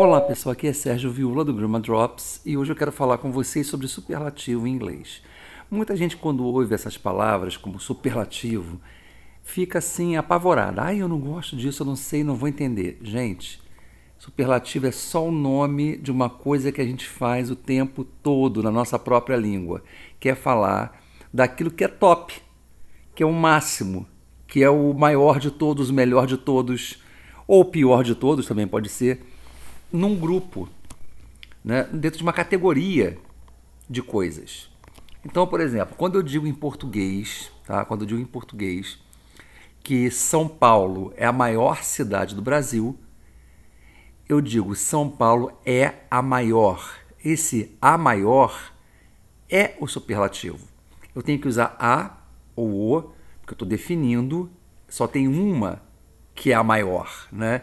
Olá pessoal, aqui é Sérgio Viola do Grama Drops e hoje eu quero falar com vocês sobre superlativo em inglês. Muita gente quando ouve essas palavras como superlativo fica assim apavorada. Ai, ah, eu não gosto disso, eu não sei, não vou entender. Gente, superlativo é só o nome de uma coisa que a gente faz o tempo todo na nossa própria língua, que é falar daquilo que é top, que é o máximo, que é o maior de todos, o melhor de todos, ou o pior de todos também pode ser num grupo, né? dentro de uma categoria de coisas. Então, por exemplo, quando eu digo em português, tá? quando eu digo em português que São Paulo é a maior cidade do Brasil, eu digo São Paulo é a maior. Esse a maior é o superlativo. Eu tenho que usar a ou o, porque eu estou definindo, só tem uma que é a maior, né?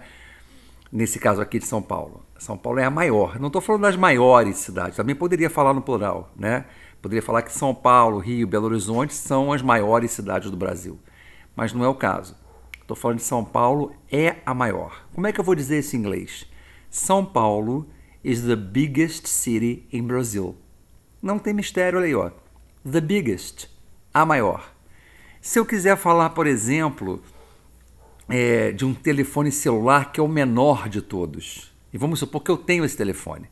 nesse caso aqui de São Paulo. São Paulo é a maior. Não estou falando das maiores cidades, também poderia falar no plural, né? Poderia falar que São Paulo, Rio, Belo Horizonte são as maiores cidades do Brasil, mas não é o caso. Estou falando de São Paulo é a maior. Como é que eu vou dizer isso em inglês? São Paulo is the biggest city in Brazil. Não tem mistério ali, ó. The biggest, a maior. Se eu quiser falar, por exemplo, é, de um telefone celular que é o menor de todos. E vamos supor que eu tenho esse telefone.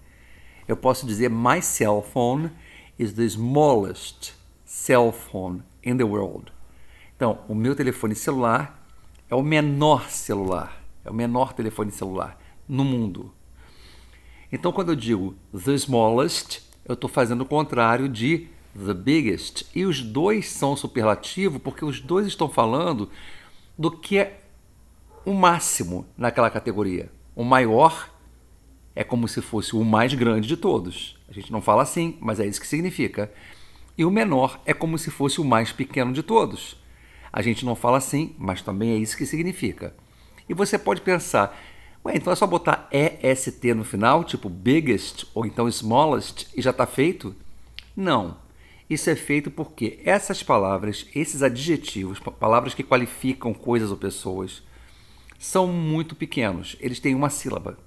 Eu posso dizer: My cell phone is the smallest cell phone in the world. Então, o meu telefone celular é o menor celular, é o menor telefone celular no mundo. Então, quando eu digo the smallest, eu estou fazendo o contrário de the biggest. E os dois são superlativo porque os dois estão falando do que é o máximo naquela categoria. O maior é como se fosse o mais grande de todos. A gente não fala assim, mas é isso que significa. E o menor é como se fosse o mais pequeno de todos. A gente não fala assim, mas também é isso que significa. E você pode pensar, ué, então é só botar EST no final, tipo biggest ou então smallest, e já está feito? Não. Isso é feito porque essas palavras, esses adjetivos, palavras que qualificam coisas ou pessoas, são muito pequenos. Eles têm uma sílaba.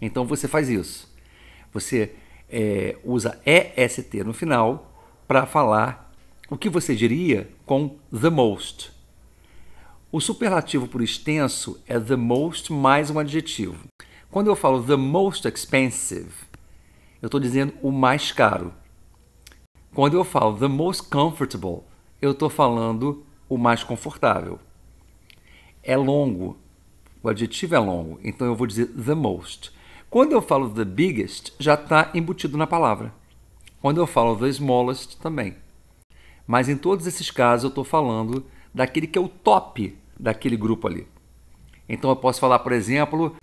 Então você faz isso. Você é, usa EST no final para falar o que você diria com the most. O superlativo por extenso é the most mais um adjetivo. Quando eu falo the most expensive, eu estou dizendo o mais caro. Quando eu falo the most comfortable, eu estou falando o mais confortável. É longo, o adjetivo é longo, então eu vou dizer the most. Quando eu falo the biggest, já está embutido na palavra. Quando eu falo the smallest, também. Mas em todos esses casos eu estou falando daquele que é o top daquele grupo ali. Então eu posso falar, por exemplo,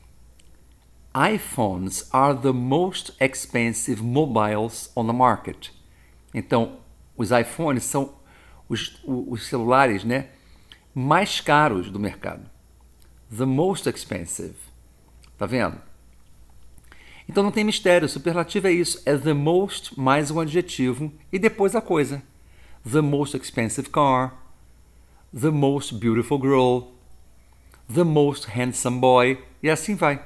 iPhones are the most expensive mobiles on the market. Então, os iPhones são os, os celulares né, mais caros do mercado the most expensive. Tá vendo? Então não tem mistério, superlativo é isso, é the most mais um adjetivo e depois a coisa. The most expensive car, the most beautiful girl, the most handsome boy e assim vai.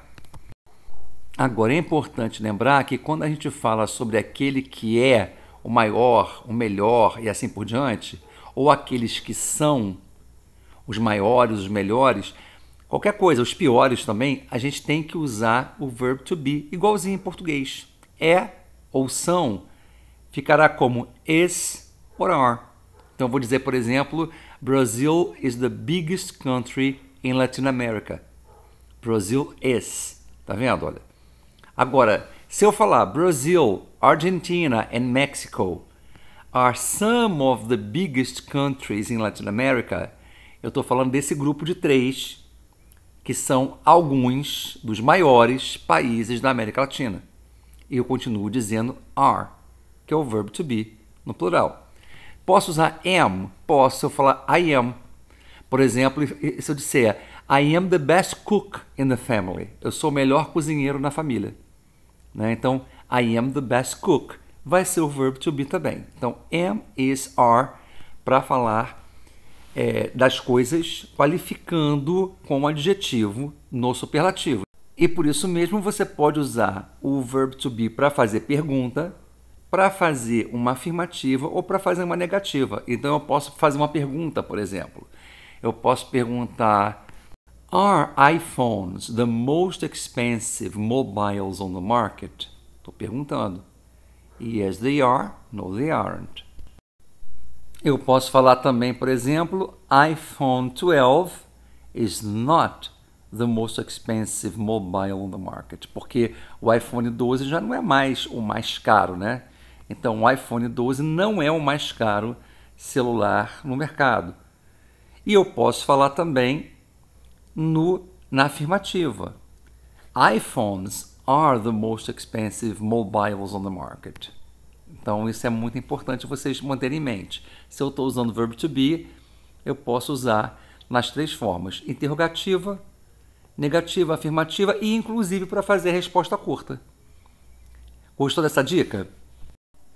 Agora é importante lembrar que quando a gente fala sobre aquele que é o maior, o melhor e assim por diante, ou aqueles que são os maiores, os melhores, Qualquer coisa, os piores também, a gente tem que usar o verbo to be, igualzinho em português. É ou são ficará como is or are. Então eu vou dizer, por exemplo, Brazil is the biggest country in Latin America. Brazil is. Tá vendo? Olha. Agora, se eu falar Brazil, Argentina and Mexico are some of the biggest countries in Latin America, eu estou falando desse grupo de três que são alguns dos maiores países da América Latina. E eu continuo dizendo are, que é o verbo to be no plural. Posso usar am, posso eu falar I am. Por exemplo, se eu disser I am the best cook in the family, eu sou o melhor cozinheiro na família. Né? Então, I am the best cook vai ser o verbo to be também. Então, am, is, are para falar é, das coisas, qualificando com adjetivo no superlativo. E por isso mesmo você pode usar o verbo to be para fazer pergunta, para fazer uma afirmativa ou para fazer uma negativa. Então eu posso fazer uma pergunta, por exemplo. Eu posso perguntar: Are iPhones the most expensive mobiles on the market? Estou perguntando. Yes, they are. No, they aren't. Eu posso falar também, por exemplo, iPhone 12 is not the most expensive mobile on the market, porque o iPhone 12 já não é mais o mais caro, né? Então, o iPhone 12 não é o mais caro celular no mercado. E eu posso falar também no na afirmativa. iPhones are the most expensive mobiles on the market. Então, isso é muito importante vocês manterem em mente. Se eu estou usando o verbo to be, eu posso usar nas três formas: interrogativa, negativa, afirmativa e, inclusive, para fazer resposta curta. Gostou dessa dica?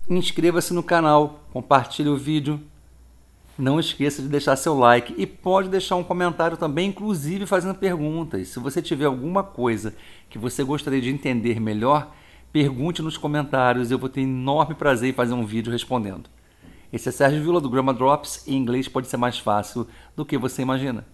Inscreva-se no canal, compartilhe o vídeo. Não esqueça de deixar seu like e pode deixar um comentário também, inclusive fazendo perguntas. Se você tiver alguma coisa que você gostaria de entender melhor, Pergunte nos comentários, eu vou ter enorme prazer em fazer um vídeo respondendo. Esse é Sérgio Vila do Grama Drops e em inglês pode ser mais fácil do que você imagina.